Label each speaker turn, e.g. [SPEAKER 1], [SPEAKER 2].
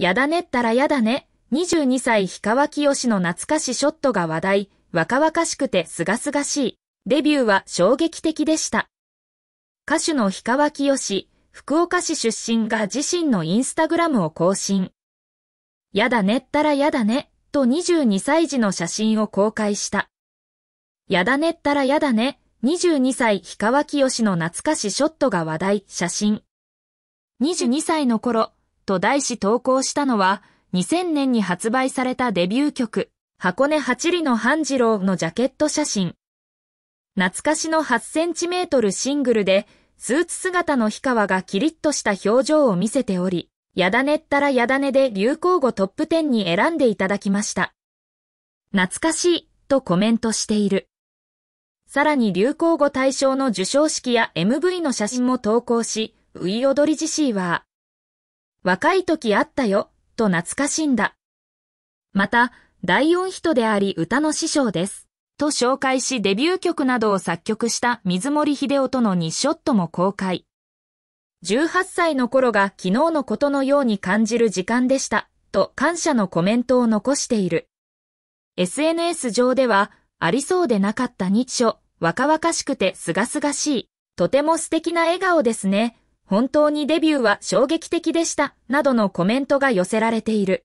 [SPEAKER 1] やだねったらやだね、22歳氷川きよしの懐かしショットが話題、若々しくてすがすがしい、デビューは衝撃的でした。歌手の氷川きよし、福岡市出身が自身のインスタグラムを更新。やだねったらやだね、と22歳児の写真を公開した。やだねったらやだね、22歳氷川きよしの懐かしショットが話題、写真。22歳の頃、と題し投稿したのは、2000年に発売されたデビュー曲、箱根八里の半次郎のジャケット写真。懐かしの8センチメートルシングルで、スーツ姿の氷川がキリッとした表情を見せており、やだねったらやだねで流行語トップ10に選んでいただきました。懐かしいとコメントしている。さらに流行語大賞の授賞式や MV の写真も投稿し、ウイオドリジシーは、若い時あったよ、と懐かしんだ。また、第四人であり歌の師匠です。と紹介しデビュー曲などを作曲した水森秀夫との2ショットも公開。18歳の頃が昨日のことのように感じる時間でした、と感謝のコメントを残している。SNS 上では、ありそうでなかった日書、若々しくて清々しい、とても素敵な笑顔ですね、本当にデビューは衝撃的でした、などのコメントが寄せられている。